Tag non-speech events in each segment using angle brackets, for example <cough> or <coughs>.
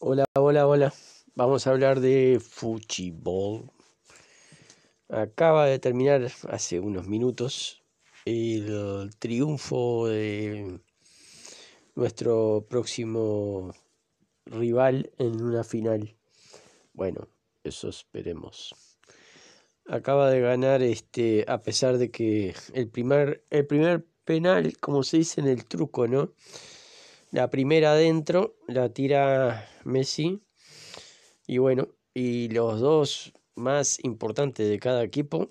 Hola, hola, hola. Vamos a hablar de fútbol. Acaba de terminar hace unos minutos el triunfo de nuestro próximo rival en una final. Bueno, eso esperemos. Acaba de ganar este, a pesar de que el primer, el primer penal, como se dice en el truco, ¿no? La primera adentro, la tira Messi. Y bueno, y los dos más importantes de cada equipo.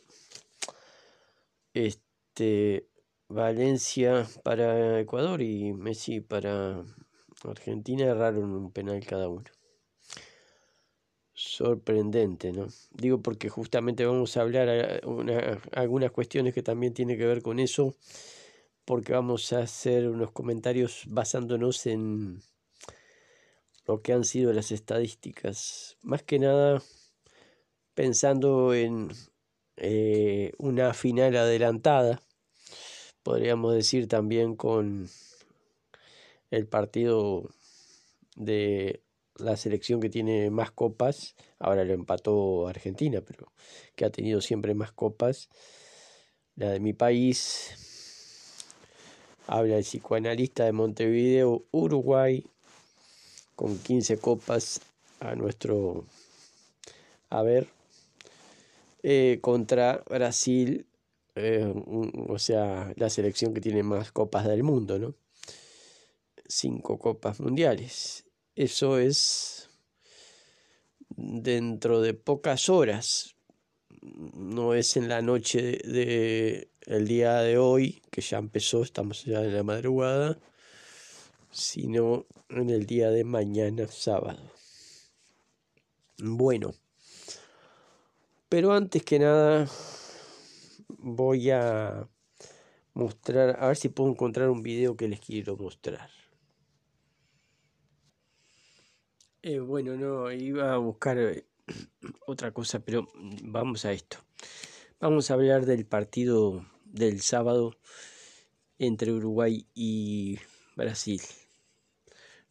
Este, Valencia para Ecuador y Messi para Argentina erraron un penal cada uno. Sorprendente, ¿no? Digo porque justamente vamos a hablar algunas cuestiones que también tiene que ver con eso porque vamos a hacer unos comentarios basándonos en lo que han sido las estadísticas. Más que nada pensando en eh, una final adelantada, podríamos decir también con el partido de la selección que tiene más copas, ahora lo empató Argentina, pero que ha tenido siempre más copas, la de mi país, Habla el psicoanalista de Montevideo, Uruguay, con 15 copas a nuestro a ver, eh, contra Brasil, eh, o sea, la selección que tiene más copas del mundo, ¿no? Cinco copas mundiales. Eso es dentro de pocas horas, no es en la noche del de, el día de hoy, que ya empezó, estamos ya en la madrugada, sino en el día de mañana, sábado. Bueno, pero antes que nada voy a mostrar, a ver si puedo encontrar un video que les quiero mostrar. Eh, bueno, no, iba a buscar eh, otra cosa, pero mm, vamos a esto. Vamos a hablar del partido del sábado entre Uruguay y Brasil.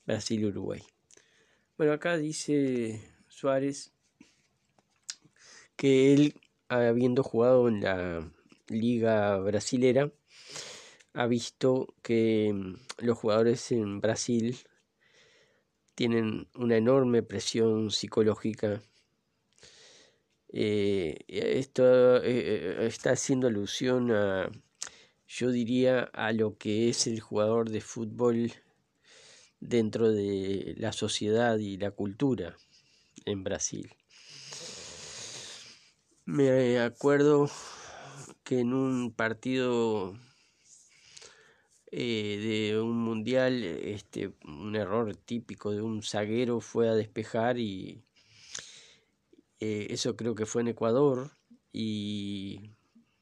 Brasil-Uruguay. Bueno, acá dice Suárez que él, habiendo jugado en la liga brasilera, ha visto que mm, los jugadores en Brasil tienen una enorme presión psicológica eh, eh, esto eh, está haciendo alusión a, yo diría, a lo que es el jugador de fútbol dentro de la sociedad y la cultura en Brasil. Me acuerdo que en un partido de un mundial, este, un error típico de un zaguero fue a despejar y eh, eso creo que fue en Ecuador y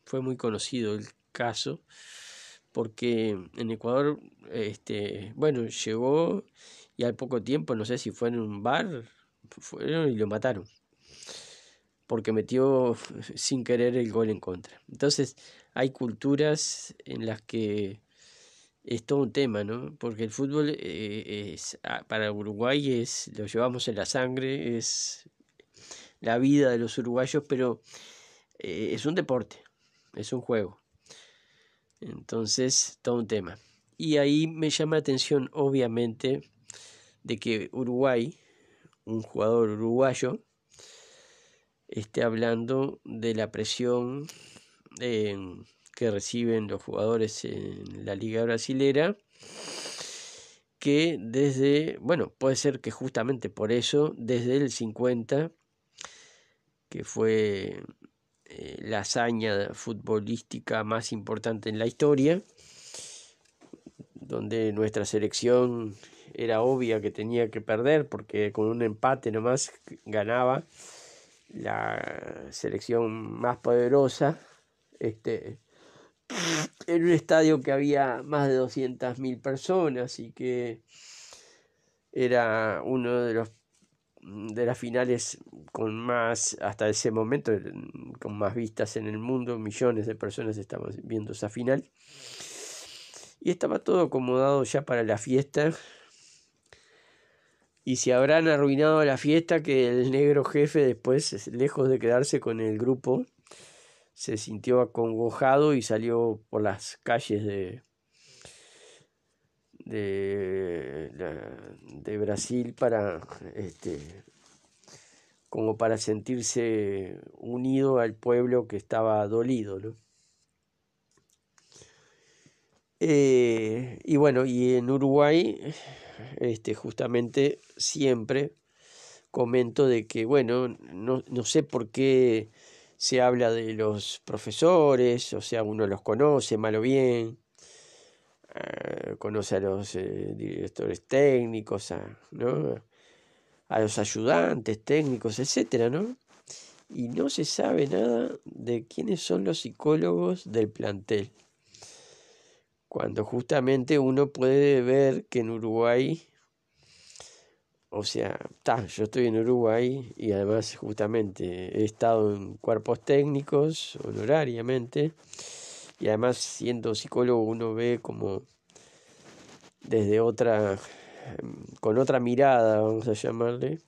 fue muy conocido el caso porque en Ecuador, este, bueno, llegó y al poco tiempo, no sé si fue en un bar, fueron y lo mataron porque metió <laughs> sin querer el gol en contra. Entonces, hay culturas en las que es todo un tema, ¿no? Porque el fútbol eh, es, ah, para Uruguay es, lo llevamos en la sangre, es la vida de los uruguayos, pero eh, es un deporte, es un juego. Entonces, todo un tema. Y ahí me llama la atención, obviamente, de que Uruguay, un jugador uruguayo, esté hablando de la presión eh, que reciben los jugadores en la liga brasilera, que desde, bueno, puede ser que justamente por eso, desde el 50 que fue eh, la hazaña futbolística más importante en la historia, donde nuestra selección era obvia que tenía que perder porque con un empate nomás ganaba la selección más poderosa este en un estadio que había más de 200.000 personas y que era uno de los de las finales con más, hasta ese momento, con más vistas en el mundo, millones de personas estaban viendo esa final. Y estaba todo acomodado ya para la fiesta. Y se habrán arruinado la fiesta que el negro jefe después, lejos de quedarse con el grupo, se sintió acongojado y salió por las calles de, de, Brasil para este, como para sentirse unido al pueblo que estaba dolido. Eh, y bueno, y en Uruguay, este, justamente siempre comento de que, bueno, no, no sé por qué se habla de los profesores, o sea, uno los conoce malo bien, eh, conoce a los eh, directores técnicos, a, los ayudantes técnicos, etcétera, ¿no? Y no se sabe nada de quiénes son los psicólogos del plantel. Cuando justamente uno puede ver que en Uruguay, o sea, yo estoy en Uruguay y además justamente he estado en cuerpos técnicos honorariamente y además siendo psicólogo uno ve como desde otra, em, con otra mirada, vamos a llamarle,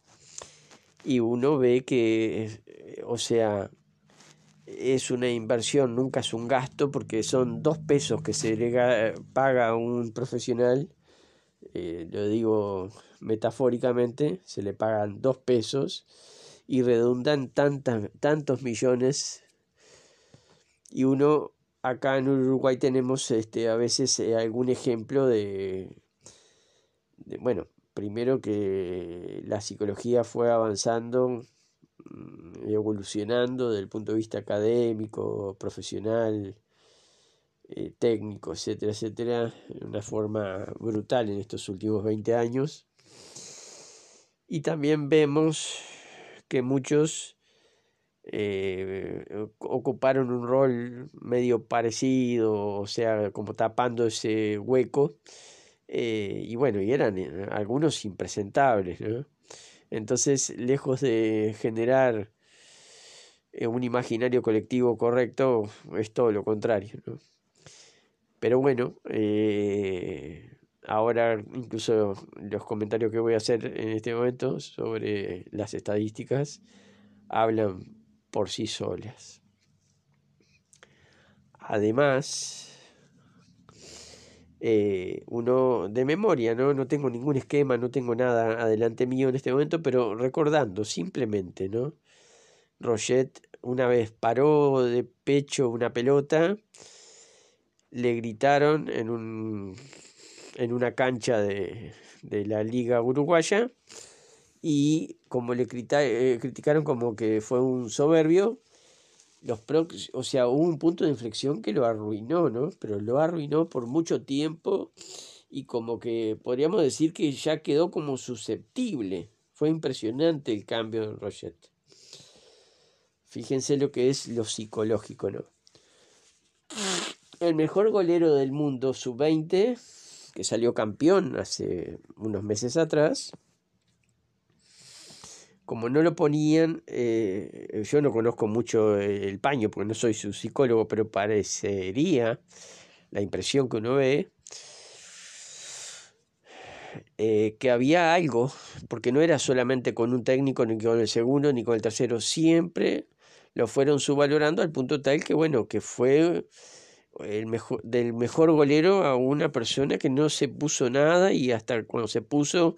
y uno ve que, o sea, es una inversión, nunca es un gasto, porque son dos pesos que se le paga a un profesional, eh, lo digo metafóricamente, se le pagan dos pesos y redundan tantas, tantos millones y uno acá en Uruguay tenemos este, a veces eh, algún ejemplo de, bueno, primero que la psicología fue avanzando, mm, evolucionando desde el punto de vista académico, profesional, eh, técnico, etcétera, etcétera, de una forma brutal en estos últimos 20 años. Y también vemos que muchos eh, eh, ocuparon un rol medio parecido, o sea, como tapando ese hueco. Eh, y bueno, y eran algunos impresentables, ¿no? Entonces, lejos de generar un imaginario colectivo correcto, es todo lo contrario, ¿no? Pero bueno, ahora incluso los comentarios que voy a hacer en este momento sobre las estadísticas hablan por sí solas. Además, eh, uno de memoria, ¿no? no tengo ningún esquema, no tengo nada adelante mío en este momento, pero recordando simplemente, ¿no? Roget una vez paró de pecho una pelota, le gritaron en, un, en una cancha de, de la liga uruguaya, y como le eh, criticaron como que fue un soberbio, los o sea, hubo un punto de inflexión que lo arruinó, ¿no? Pero lo arruinó por mucho tiempo y como que podríamos decir que ya quedó como susceptible. Fue impresionante el cambio de Rochette. Fíjense lo que es lo psicológico, ¿no? El mejor golero del mundo, sub-20, que salió campeón hace unos meses atrás, como no lo ponían, eh, yo no conozco mucho eh, el paño porque no soy su psicólogo, pero parecería la impresión que uno ve eh, que había algo, porque no era solamente con un técnico, ni con el segundo, ni con el tercero, siempre lo fueron subvalorando al punto tal que, bueno, que fue el mejor, del mejor golero a una persona que no se puso nada y hasta cuando se puso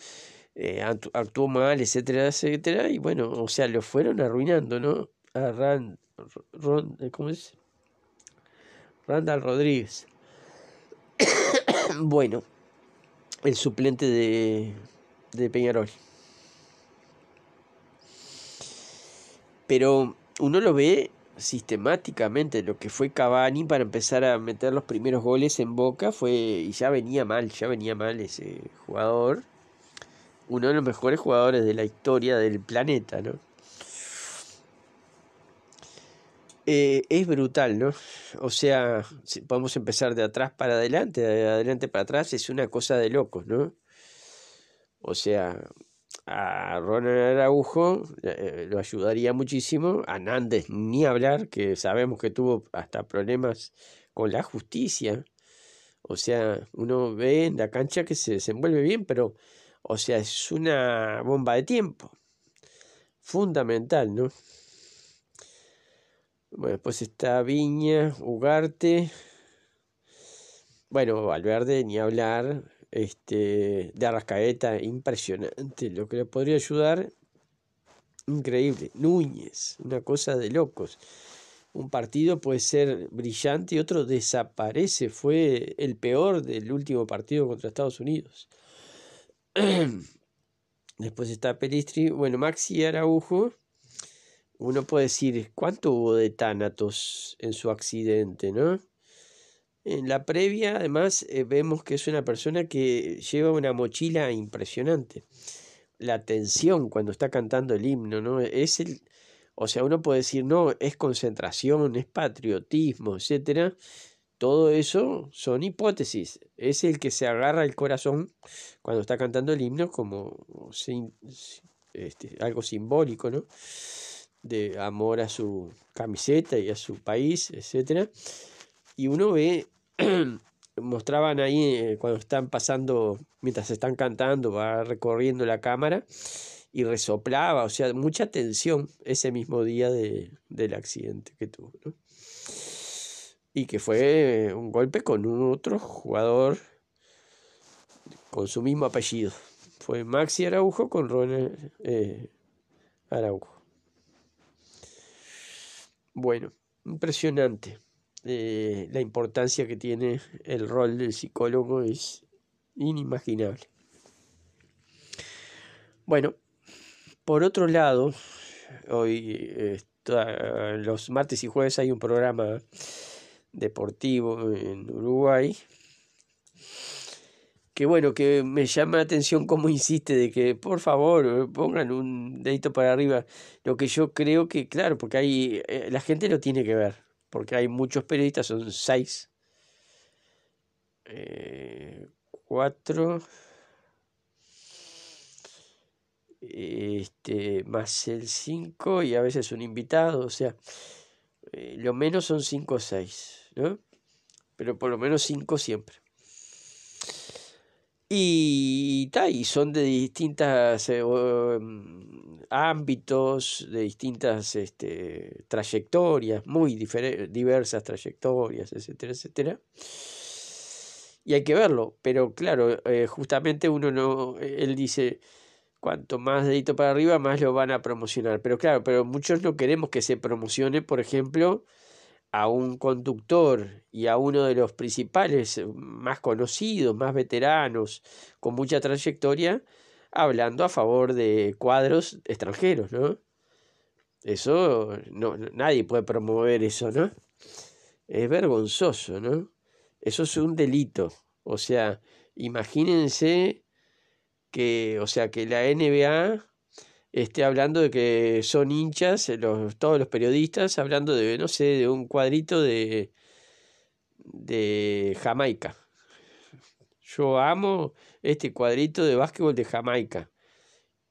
eh, actuó mal, etcétera, etcétera, y bueno, o sea, lo fueron arruinando, ¿no? A Rand, eh, Randall Rodríguez. <coughs> bueno, el suplente de, de Peñarol. Pero uno lo ve sistemáticamente lo que fue Cavani para empezar a meter los primeros goles en Boca fue y ya venía mal, ya venía mal ese jugador uno de los mejores jugadores de la historia del planeta, ¿no? Eh, es brutal, ¿no? O sea, podemos empezar de atrás para adelante, de adelante para atrás, es una cosa de locos, ¿no? O sea, a Ronald Araujo eh, lo ayudaría muchísimo, a Nández ni hablar, que sabemos que tuvo hasta problemas con la justicia. O sea, uno ve en la cancha que se desenvuelve bien, pero o sea, es una bomba de tiempo. Fundamental, ¿no? Bueno, después está Viña, Ugarte. Bueno, Valverde, ni hablar. Este, de Arrascaeta, impresionante. Lo que le podría ayudar, increíble. Núñez, una cosa de locos. Un partido puede ser brillante y otro desaparece. Fue el peor del último partido contra Estados Unidos. <clears throat> Después está Pelistri. Bueno, Maxi Araujo. Uno puede decir, ¿cuánto hubo de Tánatos en su accidente, no? En la previa, además, eh, vemos que es una persona que lleva una mochila impresionante. La tensión cuando está cantando el himno, ¿no? Es el. O sea, uno puede decir, no, es concentración, es patriotismo, etcétera todo eso son hipótesis. Es el que se agarra el corazón cuando está cantando el himno como este, algo simbólico, ¿no? De amor a su camiseta y a su país, etc. Y uno ve, <clears throat> mostraban ahí eh, cuando están pasando, mientras están cantando, va recorriendo la cámara y resoplaba, o sea, mucha tensión ese mismo día del accidente que tuvo, ¿no? y que fue un golpe con un otro jugador con su mismo apellido. Fue Maxi Araujo con Ronald eh, Araujo. Bueno, impresionante. Eh, la importancia que tiene el rol del psicólogo es inimaginable. Bueno, por otro lado, hoy, eh, los martes y jueves hay un programa deportivo en Uruguay. Que bueno, que me llama la atención cómo insiste de que por favor eh, pongan un dedito para arriba. Lo que yo creo que, claro, porque hay, eh, la gente lo tiene que ver, porque hay muchos periodistas, son seis. Eh, cuatro. Este, más el 5 y a veces un invitado, o sea, eh, lo menos son 5 o 6, ¿no? Pero por lo menos 5 siempre. Y, y, son de distintos eh, em, ámbitos, de distintas este, trayectorias, muy diversas trayectorias, etcétera, etcétera. Y hay que verlo, pero claro, eh, justamente uno no, él dice, cuanto más dedito para arriba, más lo van a promocionar. Pero claro, pero muchos no queremos que se promocione, por ejemplo, a un conductor y a uno de los principales, eh, más conocidos, más veteranos, con mucha trayectoria, hablando a favor de cuadros extranjeros, ¿no? Eso, no, nadie puede promover eso, ¿no? Es vergonzoso, ¿no? Eso es un delito. O sea, imagínense que, o sea, que la NBA esté hablando de que son hinchas, eh, todos los periodistas, hablando de, no sé, de un cuadrito de, de Jamaica. Yo amo este cuadrito de básquetbol de Jamaica.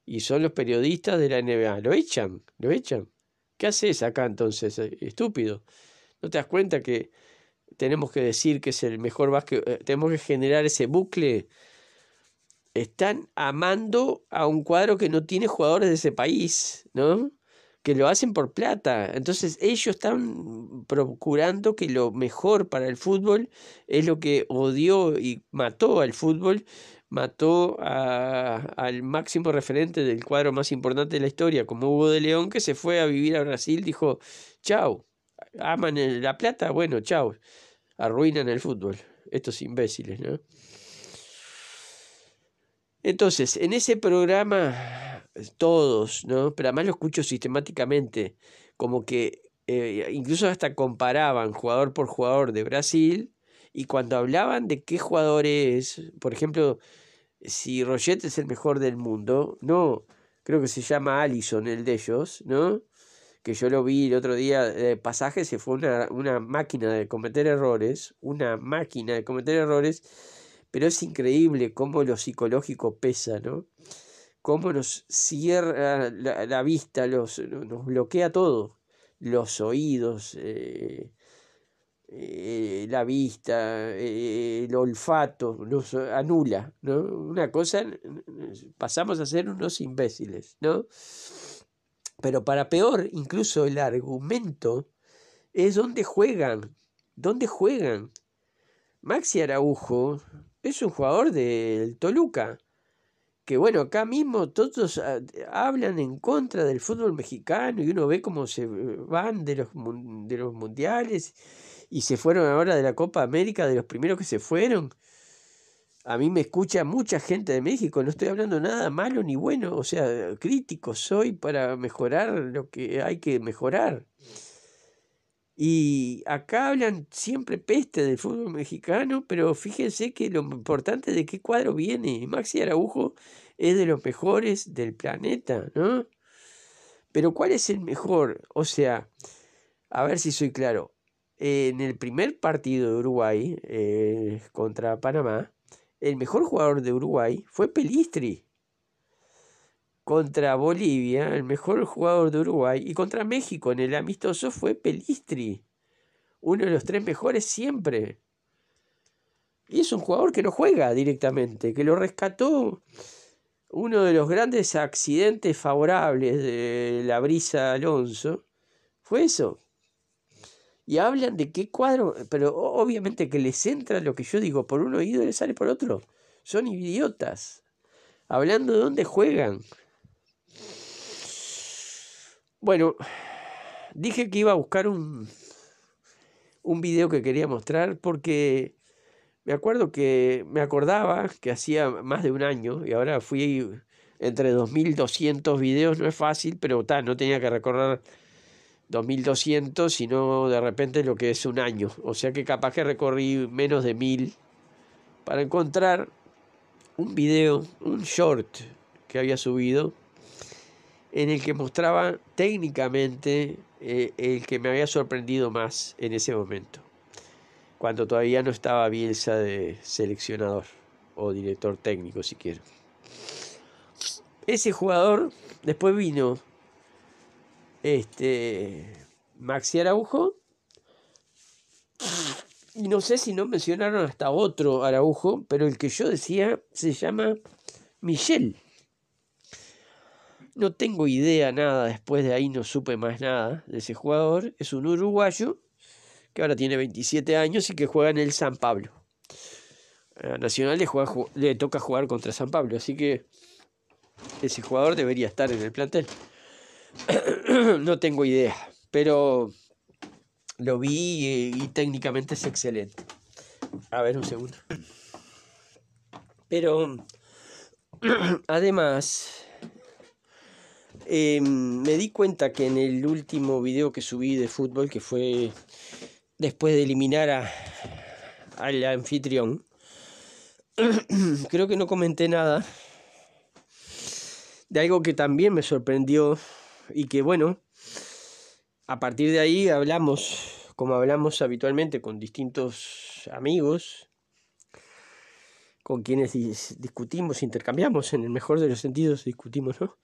Y son los periodistas de la NBA. Lo echan, lo echan. ¿Qué haces acá entonces? Eh, estúpido. ¿No te das cuenta que tenemos que decir que es el mejor básquet? Eh, tenemos que generar ese bucle están amando a un cuadro que no tiene jugadores de ese país, ¿no? Que lo hacen por plata. Entonces ellos están procurando que lo mejor para el fútbol es lo que odió y mató al fútbol, mató a, al máximo referente del cuadro más importante de la historia, como Hugo de León, que se fue a vivir a Brasil, dijo, chao, aman la plata, bueno, chao, arruinan el fútbol, estos imbéciles, ¿no? Entonces, en ese programa, todos, ¿no? Pero además lo escucho sistemáticamente, como que eh, incluso hasta comparaban jugador por jugador de Brasil y cuando hablaban de qué jugador es, por ejemplo, si Roget es el mejor del mundo, no, creo que se llama Allison el de ellos, ¿no? Que yo lo vi el otro día eh, de pasaje, se fue una, una máquina de cometer errores, una máquina de cometer errores pero es increíble cómo lo psicológico pesa, ¿no? Cómo nos cierra la, vista, nos bloquea todo, los oídos, eh, eh, la vista, eh, el olfato, nos anula, Una cosa, pasamos a ser unos imbéciles, ¿no? Pero para peor, incluso el argumento es dónde juegan, ¿Dónde juegan. Maxi Araujo, es un jugador del Toluca. Que bueno, acá mismo todos ah, hablan en contra del fútbol mexicano y uno ve cómo se van de los, de los mundiales y se fueron ahora de la Copa América, de los primeros que se fueron. A mí me escucha mucha gente de México, no estoy hablando nada malo ni bueno, o sea, crítico soy para mejorar lo que hay que mejorar. Y acá hablan siempre peste del fútbol mexicano, pero fíjense que lo importante de qué cuadro viene. Maxi Araujo es de los mejores del planeta, ¿no? Pero ¿cuál es el mejor? O sea, a ver si soy claro. en el primer partido de Uruguay eh, contra Panamá, el mejor jugador de Uruguay fue Pelistri contra Bolivia, el mejor jugador de Uruguay, y contra México en el amistoso fue Pelistri, uno de los tres mejores siempre. Y es un jugador que no juega directamente, que lo rescató uno de los grandes accidentes favorables de la brisa Alonso. Fue eso. Y hablan de qué cuadro, pero obviamente que les entra lo que yo digo por un oído y les sale por otro. Son idiotas. Hablando de dónde juegan. Bueno, dije que iba a buscar un, un video que quería mostrar porque me acuerdo que me acordaba que hacía más de un año y ahora fui entre 2200 videos, no es fácil, pero tal no tenía que recorrer 2200, sino de repente lo que es un año. O sea que capaz que recorrí menos de 1000 para encontrar un video, un short que había subido en el que mostraba técnicamente eh, el que me había sorprendido más en ese momento, cuando todavía no estaba Bielsa de seleccionador o director técnico si quiero. Ese jugador después vino este Maxi Araujo y no sé si no mencionaron hasta otro Araujo, pero el que yo decía se llama Michel no tengo idea nada, después de ahí no supe más nada de ese jugador. Es un uruguayo que ahora tiene 27 años y que juega en el San Pablo. A Nacional le, toca jugar contra San Pablo, así que ese jugador debería estar en el plantel. <clears throat> no tengo idea, pero lo vi y técnicamente es excelente. A ver un segundo. Pero <clears throat> además Em, me di cuenta que en el último video que subí de fútbol, que fue después de eliminar a, al anfitrión, <clears throat> creo que no comenté nada de algo que también me sorprendió y que bueno, a partir de ahí hablamos, como hablamos habitualmente con distintos amigos, con quienes discutimos, intercambiamos, en el mejor de los sentidos discutimos, ¿no?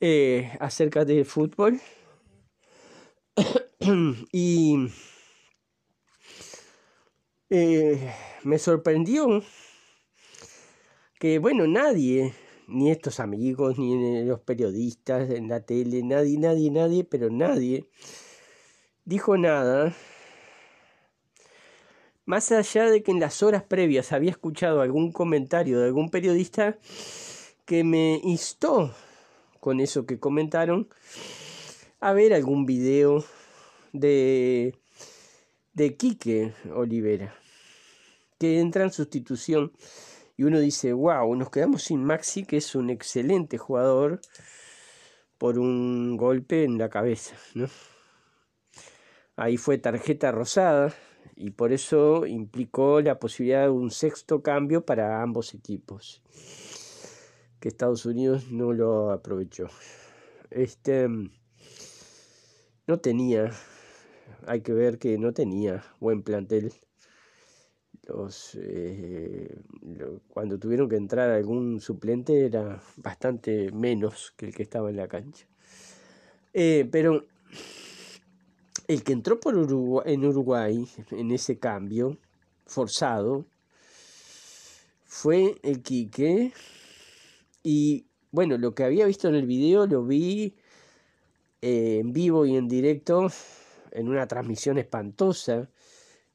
Eh, acerca del fútbol. <coughs> y eh, me sorprendió que, bueno, nadie, ni estos amigos, ni los periodistas en la tele, nadie, nadie, nadie, pero nadie dijo nada. Más allá de que en las horas previas había escuchado algún comentario de algún periodista que me instó con eso que comentaron, a ver algún video de, de Quique Olivera, que entra en sustitución y uno dice, wow, nos quedamos sin Maxi, que es un excelente jugador, por un golpe en la cabeza, ¿no? Ahí fue tarjeta rosada y por eso implicó la posibilidad de un sexto cambio para ambos equipos que Estados Unidos no lo aprovechó. Este mm, no tenía, hay que ver que no tenía buen plantel. Los, eh, cuando tuvieron que entrar algún suplente era bastante menos que el que estaba en la cancha. Eh, pero el que entró por en Uruguay en ese cambio forzado fue el Quique y bueno, lo que había visto en el video lo vi eh, en vivo y en directo en una transmisión espantosa.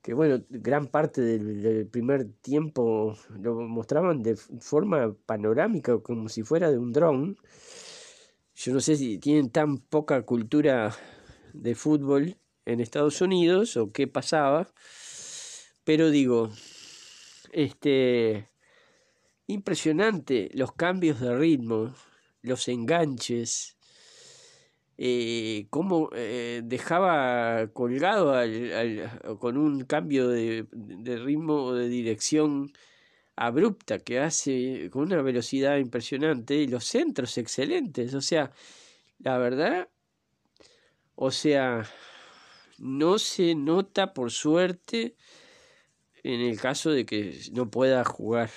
Que bueno, gran parte del, del primer tiempo lo mostraban de forma panorámica, como si fuera de un drone Yo no sé si tienen tan poca cultura de fútbol en Estados Unidos o qué pasaba. Pero digo, este Impresionante los cambios de ritmo, los enganches, eh, cómo eh, dejaba colgado con un cambio de, de ritmo o de dirección abrupta que hace con una velocidad impresionante y los centros excelentes. O sea, la verdad, o sea, no se nota por suerte en el caso de que no pueda jugar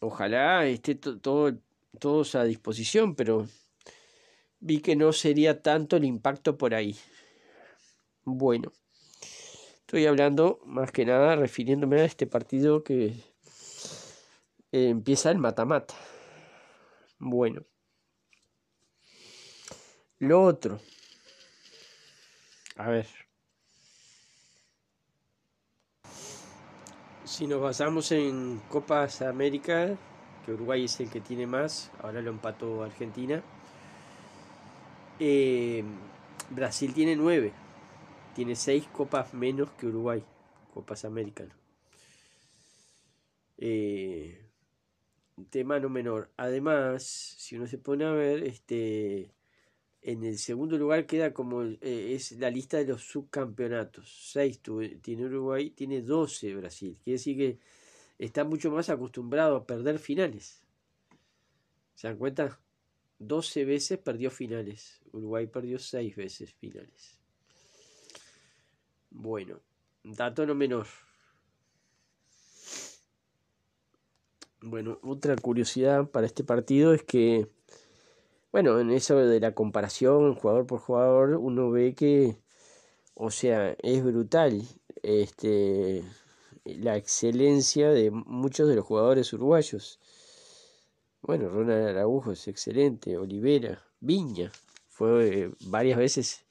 ojalá esté todo, todos a disposición, pero vi que no sería tanto el impacto por ahí. Bueno, estoy hablando más que nada refiriéndome a este partido que eh, empieza el matamata. -mata. Bueno, lo otro. A ver. Si nos basamos en Copas América, que Uruguay es el que tiene más, ahora lo empató Argentina, eh, Brasil tiene nueve, tiene seis copas menos que Uruguay, Copas América. Eh, tema no menor. Además, si uno se pone a ver, este en el segundo lugar queda como eh, es la lista de los subcampeonatos. 6 tiene Uruguay, tiene 12 Brasil. Quiere decir que está mucho más acostumbrado a perder finales. ¿Se dan cuenta? 12 veces perdió finales. Uruguay perdió 6 veces finales. Bueno, dato no menor. Bueno, otra curiosidad para este partido es que bueno, en eso de la comparación jugador por jugador, uno ve que, o sea, es brutal este, la excelencia de muchos de los jugadores uruguayos. Bueno, Ronald Araujo es excelente, Olivera, Viña, fue eh, varias veces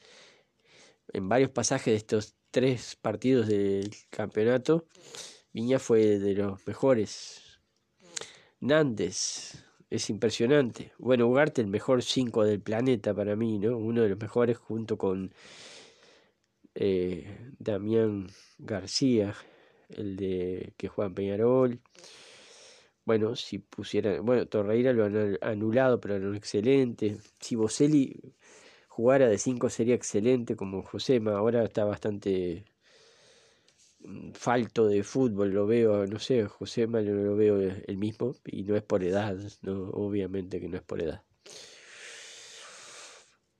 en varios pasajes de estos tres partidos del campeonato. Viña fue de los mejores. Nández, es impresionante. Bueno, Ugarte, el mejor 5 del planeta para mí, ¿no? Uno de los mejores junto con eh, Damián García, el de que juega en Peñarol. Bueno, si pusieran, bueno, Torreira lo han anulado, pero era un excelente. Si Boselli jugara de 5 sería excelente como Josema, ahora está bastante Mm, falto de fútbol, lo veo, no sé, José Malo lo veo eh, el mismo y no es por edad, no, obviamente que no es por edad.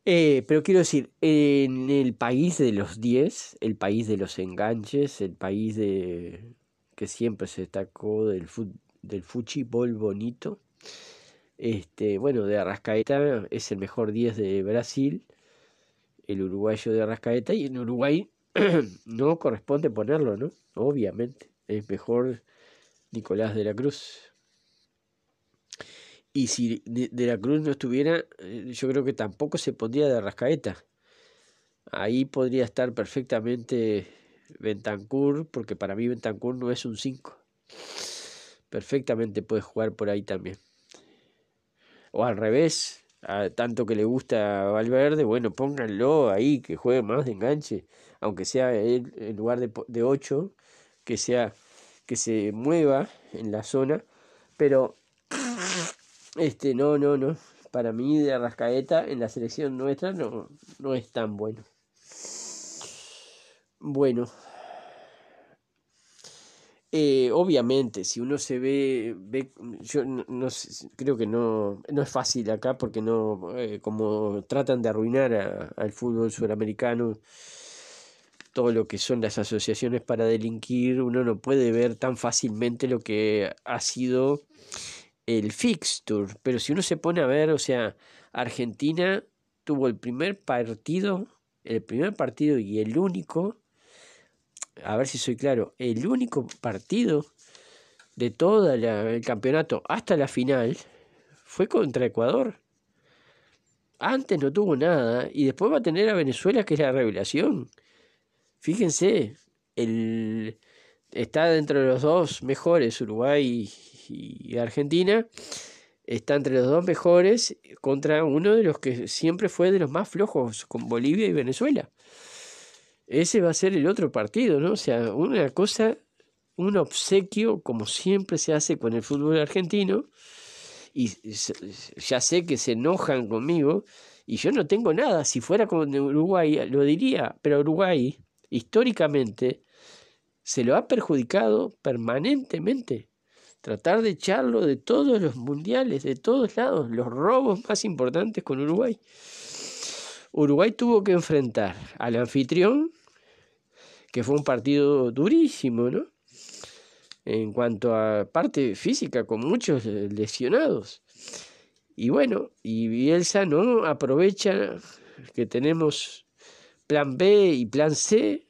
Eh, pero quiero decir, en el país de los 10, el país de los enganches, el país de que siempre se destacó del, fútbol del bonito, este, bueno, de Arrascaeta es el mejor 10 de Brasil, el uruguayo de Arrascaeta, y en Uruguay <clears throat> no corresponde ponerlo, ¿no? Obviamente, es mejor Nicolás de la Cruz. Y si de la Cruz no estuviera, eh, yo creo que tampoco se pondría de Rascaeta. Ahí podría estar perfectamente Bentancur, porque para mí Bentancur no es un 5. Perfectamente puede jugar por ahí también. O al revés, tanto que le gusta Valverde, bueno, pónganlo ahí, que juegue más de enganche aunque sea el lugar de, de 8, que, sea, que se mueva en la zona, pero este, no, no, no, para mí de Arrascaeta en la selección nuestra no, no es tan bueno. Bueno, eh, obviamente, si uno se ve, ve yo no, creo que no, no es fácil acá porque no, eh, como tratan de arruinar al fútbol suramericano, todo lo que son las asociaciones para delinquir, uno no puede ver tan fácilmente lo que ha sido el fixture. Pero si uno se pone a ver, o sea, Argentina tuvo el primer partido, el primer partido y el único, a ver si soy claro, el único partido de todo el campeonato hasta la final fue contra Ecuador. Antes no tuvo nada y después va a tener a Venezuela que es la revelación. Fíjense, el, está de los dos mejores, Uruguay y Argentina, está entre los dos mejores contra uno de los que siempre fue de los más flojos, con Bolivia y Venezuela. Ese va a ser el otro partido, ¿no? O sea, una cosa, un obsequio, como siempre se hace con el fútbol argentino, y ya sé que se enojan conmigo, y yo no tengo nada, si fuera con Uruguay lo diría, pero Uruguay históricamente, se lo ha perjudicado permanentemente. Tratar de echarlo de todos los mundiales, de todos lados, los robos más importantes con Uruguay. Uruguay tuvo que enfrentar al anfitrión, que fue un partido durísimo, ¿no? En cuanto a parte física, con muchos eh, lesionados. Y bueno, y Bielsa no aprovecha que tenemos plan B y plan C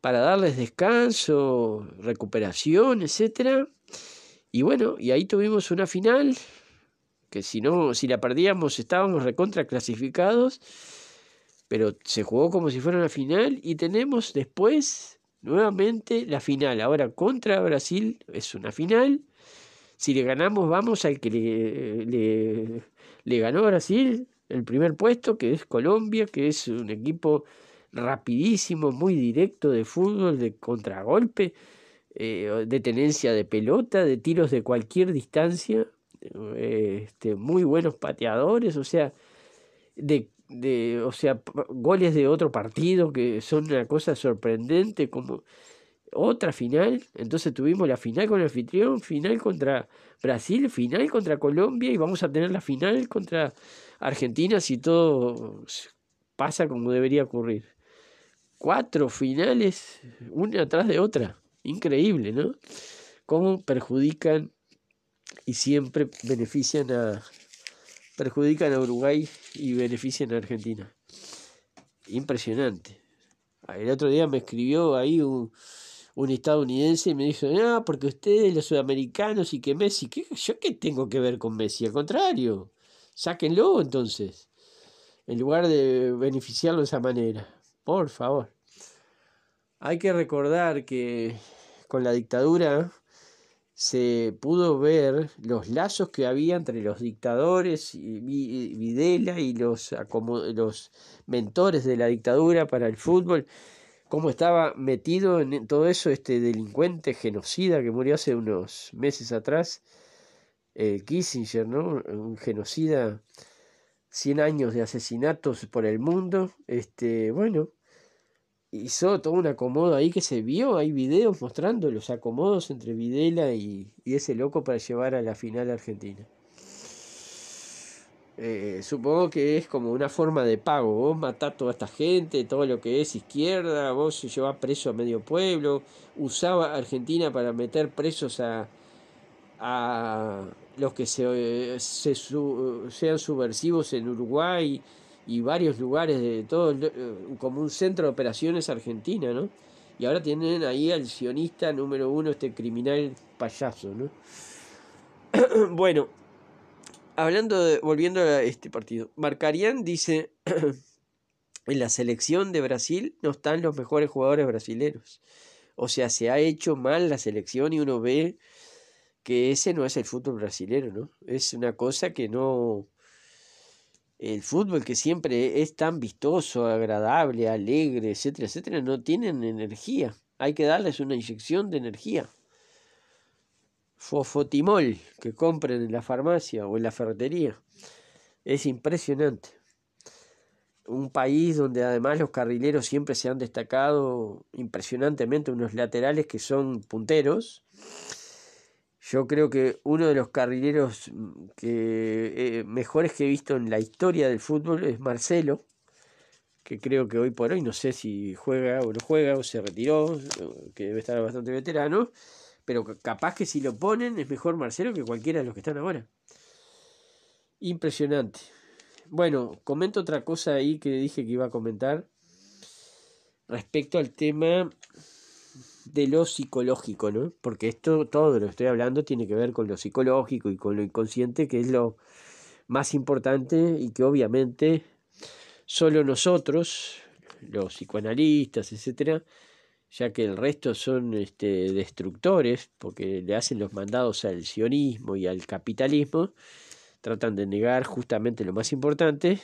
para darles descanso, recuperación, etcétera. Y bueno, y ahí tuvimos una final que si no, si la perdíamos estábamos recontra clasificados, pero se jugó como si fuera una final y tenemos después nuevamente la final. Ahora contra Brasil es una final. Si le ganamos, vamos al que le, le ganó Brasil, el primer puesto, que es Colombia, que es un equipo rapidísimo, muy directo de fútbol, de contragolpe, eh, de tenencia de pelota, de tiros de cualquier distancia, eh, este, muy buenos pateadores, o sea, de, de, o sea, goles de otro partido que son una cosa sorprendente como otra final, entonces tuvimos la final con el anfitrión, final contra Brasil, final contra Colombia y vamos a tener la final contra Argentina si todo pasa como debería ocurrir. Cuatro finales, una atrás de otra. Increíble, ¿no? Cómo perjudican y siempre benefician a perjudican a Uruguay y benefician a Argentina. Impresionante. El otro día me escribió ahí un, un estadounidense y me dijo, ...ah porque ustedes los sudamericanos y que Messi, ¿qué, ¿yo qué tengo que ver con Messi? Al contrario, Sáquenlo entonces, en lugar de beneficiarlo de esa manera. Por favor. Hay que recordar que con la dictadura se pudo ver los lazos que había entre los dictadores, y Videla y los, los mentores de la dictadura para el fútbol, cómo estaba metido en todo eso este delincuente genocida que murió hace unos meses atrás. Kissinger, ¿no? Un genocida, 100 años de asesinatos por el mundo, este, bueno, hizo todo un acomodo ahí que se vio, hay videos mostrando los acomodos entre Videla y, ese loco para llevar a la final a Argentina. Eh, supongo que es como una forma de pago. Vos matás toda esta gente, todo lo que es izquierda, vos llevás preso a medio pueblo, usaba Argentina para meter presos a, a los que se, sean subversivos en Uruguay y varios lugares de todo eh, como un centro de operaciones argentina, ¿no? Y ahora tienen ahí al sionista número uno, este criminal payaso, ¿no? <clears throat> bueno, hablando de, volviendo a este partido, Marcarian dice, <clears throat> en la selección de Brasil no están los mejores jugadores brasileños. O sea, se ha hecho mal la selección y uno ve que ese no es el fútbol brasileño, ¿no? Es una cosa que no... El fútbol que siempre es tan vistoso, agradable, alegre, etcétera, etcétera, no tienen energía. Hay que darles una inyección de energía. Fofotimol que compren en la farmacia o en la ferretería. Es impresionante. Un país donde además los carrileros siempre se han destacado impresionantemente, unos laterales que son punteros yo creo que uno de los carrileros mm, que, eh, mejores que he visto en la historia del fútbol es Marcelo, que creo que hoy por hoy no sé si juega o no juega o se retiró, eh, que debe estar bastante veterano, pero capaz que si lo ponen es mejor Marcelo que cualquiera de los que están ahora. Impresionante. Bueno, comento otra cosa ahí que dije que iba a comentar respecto al tema de lo psicológico, ¿no? Porque esto, todo lo que estoy hablando tiene que ver con lo psicológico y con lo inconsciente, que es lo más importante y que obviamente solo nosotros, los psicoanalistas, etcétera, ya que el resto son este, destructores, porque le hacen los mandados al sionismo y al capitalismo, tratan de negar justamente lo más importante,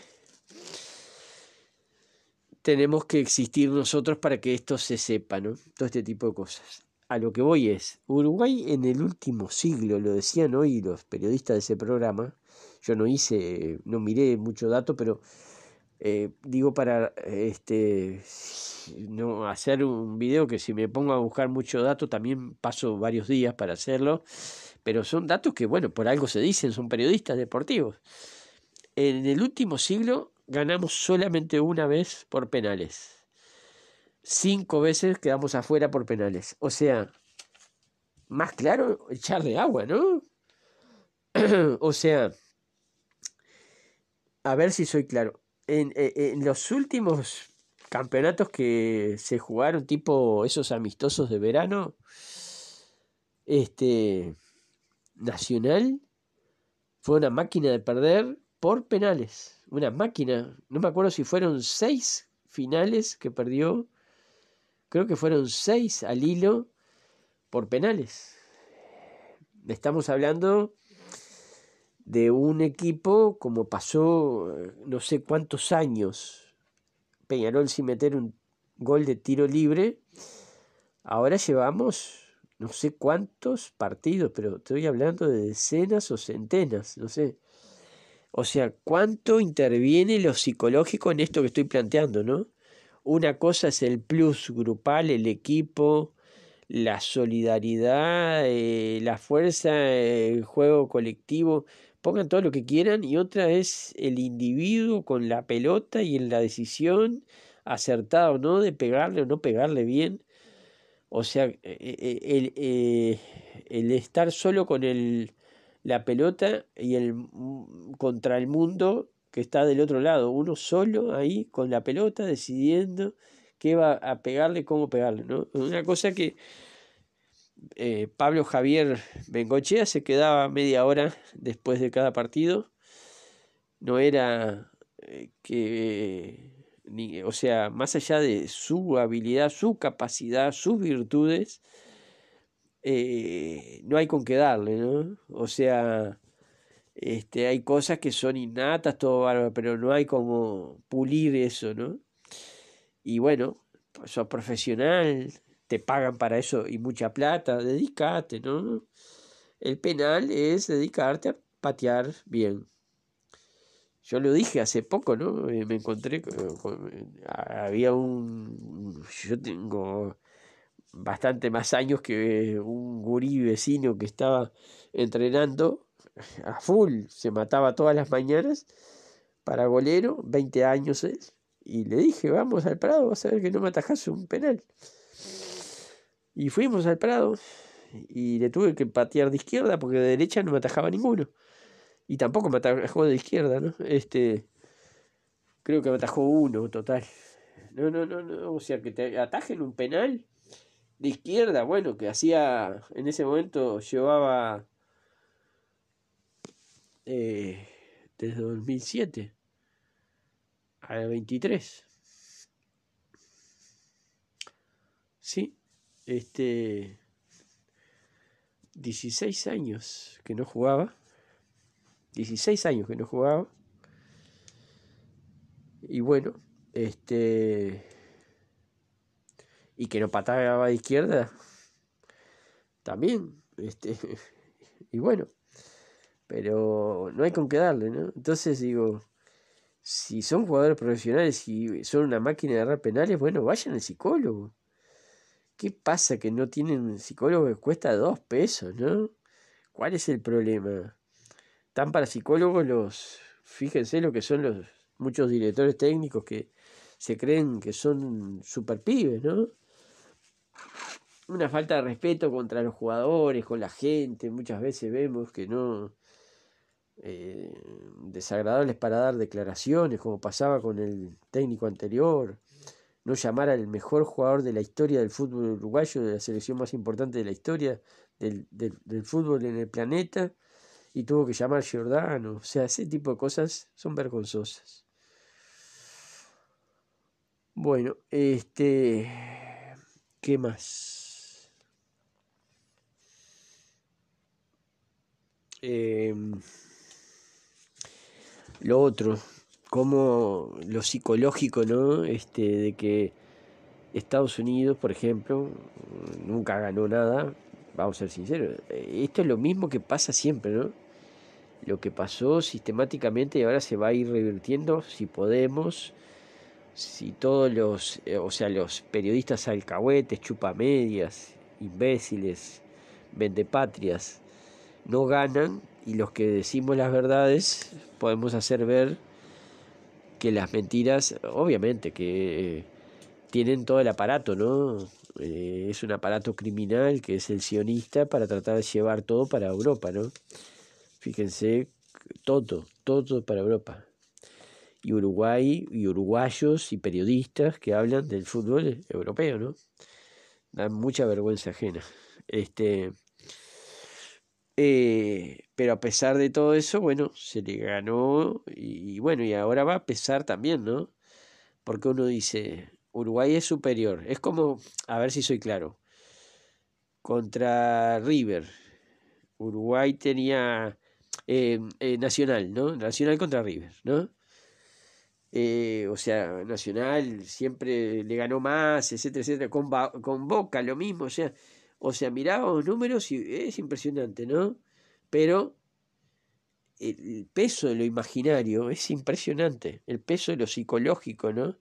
tenemos que existir nosotros para que esto se sepa, ¿no? Todo este tipo de cosas. A lo que voy es, Uruguay en el último siglo, lo decían hoy los periodistas de ese programa, yo no hice, no miré mucho dato, pero eh, digo para este no hacer un video que si me pongo a buscar mucho dato también paso varios días para hacerlo, pero son datos que bueno, por algo se dicen, son periodistas deportivos. En el último siglo ganamos solamente una vez por penales. Cinco veces quedamos afuera por penales. O sea, más claro, echar de agua, ¿no? <clears throat> o sea, a ver si soy claro. En, eh, en, los últimos campeonatos que se jugaron, tipo esos amistosos de verano, este Nacional fue una máquina de perder por penales. Una máquina. No me acuerdo si fueron seis finales que perdió. Creo que fueron seis al hilo por penales. Estamos hablando de un equipo como pasó eh, no sé cuántos años. Peñarol sin meter un gol de tiro libre. Ahora llevamos no sé cuántos partidos, pero estoy hablando de decenas o centenas, no sé. O sea, ¿cuánto interviene lo psicológico en esto que estoy planteando, no? Una cosa es el plus grupal, el equipo, la solidaridad, eh, la fuerza, el juego colectivo, pongan todo lo que quieran y otra es el individuo con la pelota y en la decisión acertada o no de pegarle o no pegarle bien. O sea, eh, eh, el estar solo con el, la pelota y el, contra el mundo que está del otro lado, uno solo ahí con la pelota decidiendo qué va a pegarle, cómo pegarle, Una cosa que eh, Pablo Javier Bengochea se quedaba media hora después de cada partido, no era eh, que, ni, o sea, más allá de su habilidad, su capacidad, sus virtudes, eh, no hay con qué darle, ¿no? O sea, este, hay cosas que son innatas, todo bárbaro, pero no hay como pulir eso, ¿no? Y bueno, sos profesional, te pagan para eso y mucha plata, dedícate, ¿no? El penal es dedicarte a patear bien. Yo lo dije hace poco, ¿no? Eh, me encontré, eh, había un, yo tengo bastante más años que un gurí vecino que estaba entrenando a full, se mataba todas las mañanas para golero, 20 años es, y le dije, vamos al Prado, vas a ver que no me atajas un penal. Y fuimos al Prado y le tuve que patear de izquierda porque de derecha no me atajaba ninguno. Y tampoco me atajó de izquierda, ¿no? Este, creo que me atajó uno total. No, no, no, no. O sea, que te atajen un penal de izquierda, bueno, que hacía, en ese momento llevaba eh, desde 2007 a 23. Sí, este 16 años que no jugaba. 16 años que no jugaba. Y bueno, este y que no pataba a izquierda, también, este, <laughs> y bueno, pero no hay con qué darle, ¿no? Entonces digo, si son jugadores profesionales y son una máquina de agarrar penales, bueno, vayan al psicólogo. ¿Qué pasa que no tienen psicólogo que cuesta dos pesos, no? ¿Cuál es el problema? Tan para psicólogos los, fíjense lo que son los muchos directores técnicos que se creen que son super pibes, ¿no? una falta de respeto contra los jugadores, con la gente. Muchas veces vemos que no. Eh, desagradables para dar declaraciones, como pasaba con el técnico anterior. No llamar al mejor jugador de la historia del fútbol uruguayo, de la selección más importante de la historia del, del fútbol en el planeta, y tuvo que llamar Giordano. O sea, ese tipo de cosas son vergonzosas. Bueno, este. ¿Qué más? Em, lo otro, como lo psicológico, ¿no? Este, de que Estados Unidos, por ejemplo, nunca ganó nada, vamos a ser sinceros, eh, esto es lo mismo que pasa siempre, ¿no? Lo que pasó sistemáticamente y ahora se va a ir revirtiendo, si podemos, si todos los, eh, o sea, los periodistas alcahuetes, chupamedias, imbéciles, vendepatrias, no ganan y los que decimos las verdades podemos hacer ver que las mentiras, obviamente, que eh, tienen todo el aparato, ¿no? Eh, es un aparato criminal que es el sionista para tratar de llevar todo para Europa, ¿no? Fíjense, todo, todo para Europa y Uruguay y uruguayos y periodistas que hablan del fútbol europeo, ¿no? Dan mucha vergüenza ajena. Este, eh, pero a pesar de todo eso, bueno, se le ganó y, bueno, y ahora va a pesar también, ¿no? Porque uno dice, Uruguay es superior. Es como, a ver si soy claro, contra River. Uruguay tenía eh, eh, Nacional, ¿no? Nacional contra River, ¿no? Eh, o sea, Nacional siempre le ganó más, etcétera, etcétera, con, Boca lo mismo, o sea, o sea, miraba los números y es impresionante, ¿no? Pero el peso de lo imaginario es impresionante, el peso de lo psicológico, ¿no?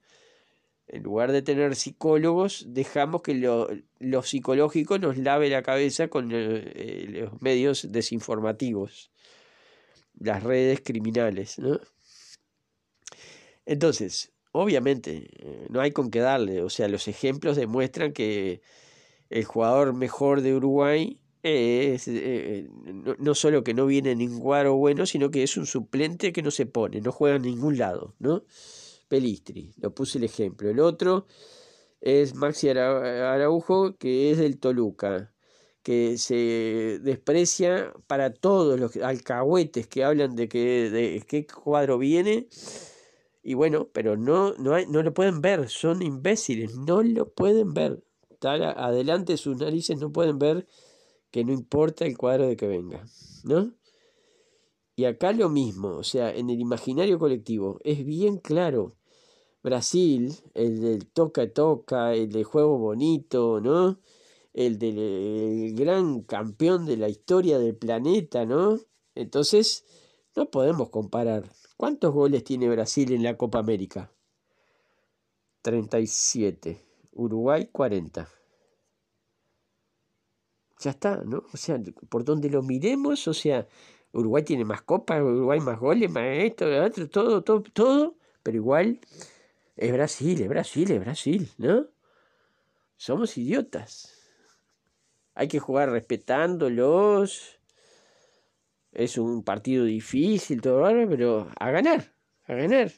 En lugar de tener psicólogos, dejamos que lo, psicológico nos lave la cabeza con eh, los medios desinformativos, las redes criminales, ¿no? Entonces, obviamente, eh, no hay con qué darle. O sea, los ejemplos demuestran que el jugador mejor de Uruguay es, eh, eh, no, solo que no viene ningún guaro bueno, sino que es un suplente que no se pone, no juega en ningún lado, ¿no? Pelistri, lo puse el ejemplo. El otro es Maxi Araujo, que es del Toluca, que se desprecia para todos los alcahuetes que hablan de que de qué cuadro viene y bueno, pero no, no, no lo pueden ver, son imbéciles, no lo pueden ver. Tal adelante sus narices no pueden ver que no importa el cuadro de que venga, ¿no? Y acá lo mismo, o sea, en el imaginario colectivo, es bien claro. Brasil, el del toca-toca, el del juego bonito, ¿no? El del gran campeón de la historia del planeta, ¿no? Entonces, no podemos comparar. ¿Cuántos goles tiene Brasil en la Copa América? 37. Uruguay 40. Ya está, ¿no? O sea, por donde lo miremos, o sea, Uruguay tiene más copas, Uruguay más goles, más esto, otro, todo, todo, todo, pero igual es Brasil, es Brasil, es Brasil, ¿no? Somos idiotas. Hay que jugar respetándolos, es un partido difícil, todo pero a ganar, a ganar.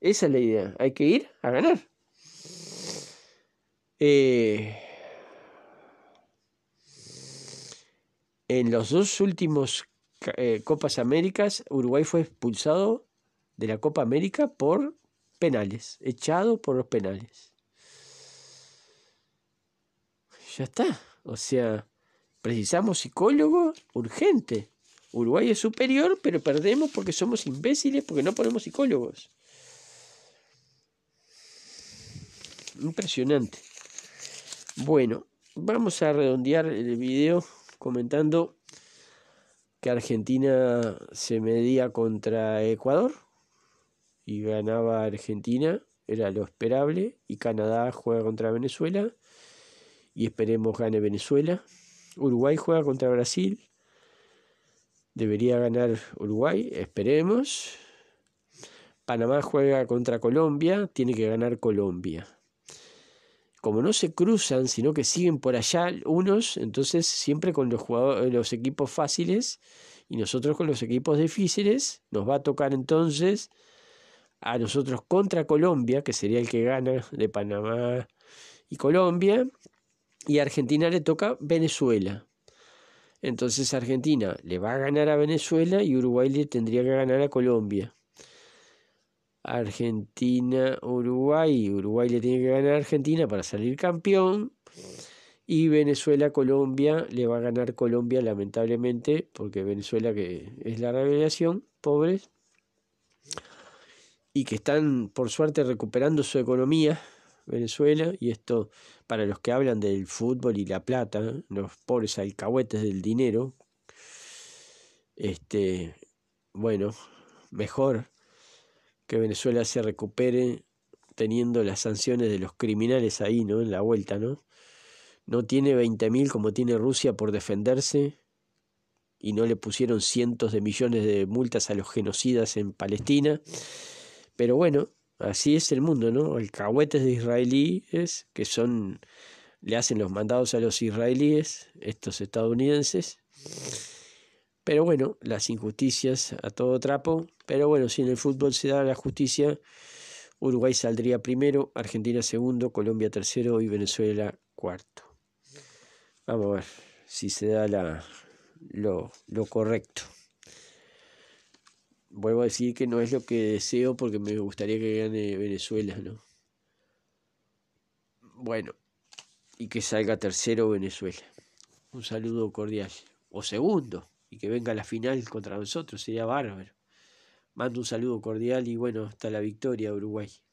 Esa es la idea, hay que ir a ganar. Eh, en los dos últimos eh, Copas Américas, Uruguay fue expulsado de la Copa América por penales, echado por los penales. Ya está, o sea, precisamos psicólogo urgente. Uruguay es superior, pero perdemos porque somos imbéciles, porque no ponemos psicólogos. Impresionante. Bueno, vamos a redondear el video comentando que Argentina se medía contra Ecuador y ganaba Argentina, era lo esperable, y Canadá juega contra Venezuela y esperemos gane Venezuela. Uruguay juega contra Brasil Debería ganar Uruguay, esperemos. Panamá juega contra Colombia, tiene que ganar Colombia. Como no se cruzan, sino que siguen por allá unos, entonces siempre con los, eh, los equipos fáciles y nosotros con los equipos difíciles, nos va a tocar entonces a nosotros contra Colombia, que sería el que gana de Panamá y Colombia, y a Argentina le toca Venezuela. Entonces Argentina le va a ganar a Venezuela y Uruguay le tendría que ganar a Colombia. Argentina, Uruguay. Uruguay le tiene que ganar a Argentina para salir campeón. Y Venezuela, Colombia, le va a ganar Colombia lamentablemente, porque Venezuela que es la revelación, pobres, y que están por suerte recuperando su economía, Venezuela, y esto para los que hablan del fútbol y la plata, los pobres alcahuetes del dinero, este, bueno, mejor que Venezuela se recupere teniendo las sanciones de los criminales ahí, ¿no? En la vuelta, ¿no? No tiene 20.000 como tiene Rusia por defenderse y no le pusieron cientos de millones de multas a los genocidas en Palestina. Pero bueno, Así es el mundo, ¿no? El Alcahuetes de israelíes que son, le hacen los mandados a los israelíes, estos estadounidenses. Pero bueno, las injusticias a todo trapo. Pero bueno, si en el fútbol se da la justicia, Uruguay saldría primero, Argentina segundo, Colombia tercero y Venezuela cuarto. Vamos a ver si se da la, lo correcto vuelvo a decir que no es lo que deseo porque me gustaría que gane Venezuela, ¿no? Bueno, y que salga tercero Venezuela. Un saludo cordial. O segundo, y que venga la final contra nosotros, sería bárbaro. Mando un saludo cordial y bueno, hasta la victoria, Uruguay.